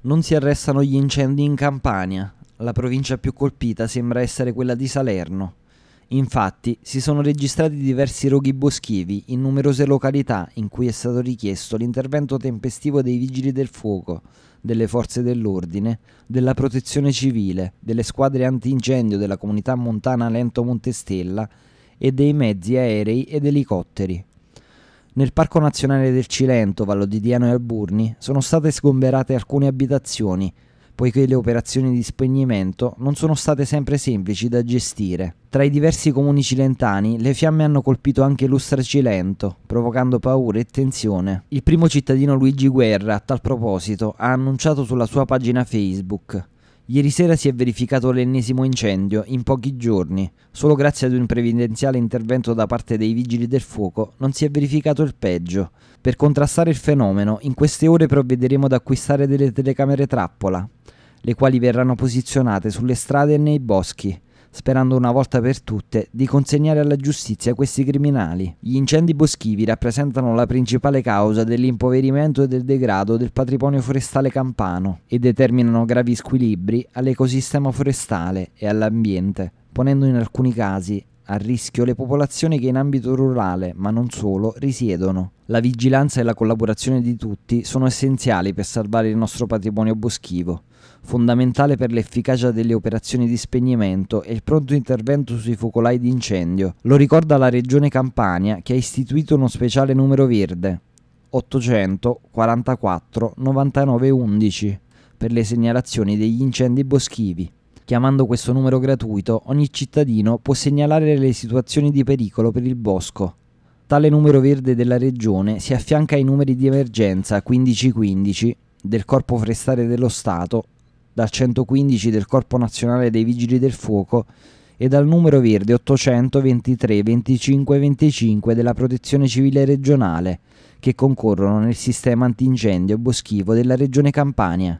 Non si arrestano gli incendi in Campania. La provincia più colpita sembra essere quella di Salerno. Infatti, si sono registrati diversi roghi boschivi in numerose località in cui è stato richiesto l'intervento tempestivo dei vigili del fuoco, delle forze dell'ordine, della protezione civile, delle squadre antincendio della comunità montana Lento Montestella e dei mezzi aerei ed elicotteri. Nel Parco Nazionale del Cilento, Vallo di Diano e Alburni sono state sgomberate alcune abitazioni, poiché le operazioni di spegnimento non sono state sempre semplici da gestire. Tra i diversi comuni cilentani le fiamme hanno colpito anche Lustra Cilento, provocando paura e tensione. Il primo cittadino Luigi Guerra, a tal proposito, ha annunciato sulla sua pagina Facebook Ieri sera si è verificato l'ennesimo incendio in pochi giorni. Solo grazie ad un previdenziale intervento da parte dei vigili del fuoco non si è verificato il peggio. Per contrastare il fenomeno, in queste ore provvederemo ad acquistare delle telecamere trappola, le quali verranno posizionate sulle strade e nei boschi sperando una volta per tutte di consegnare alla giustizia questi criminali. Gli incendi boschivi rappresentano la principale causa dell'impoverimento e del degrado del patrimonio forestale campano e determinano gravi squilibri all'ecosistema forestale e all'ambiente, ponendo in alcuni casi a rischio le popolazioni che in ambito rurale, ma non solo, risiedono. La vigilanza e la collaborazione di tutti sono essenziali per salvare il nostro patrimonio boschivo, fondamentale per l'efficacia delle operazioni di spegnimento è il pronto intervento sui focolai di incendio. Lo ricorda la Regione Campania che ha istituito uno speciale numero verde 844 99 11 per le segnalazioni degli incendi boschivi. Chiamando questo numero gratuito, ogni cittadino può segnalare le situazioni di pericolo per il bosco. Tale numero verde della regione si affianca ai numeri di emergenza 1515 del Corpo Forestale dello Stato, dal 115 del Corpo Nazionale dei Vigili del Fuoco e dal numero verde 823 25 25 della Protezione Civile Regionale, che concorrono nel sistema antincendio boschivo della Regione Campania.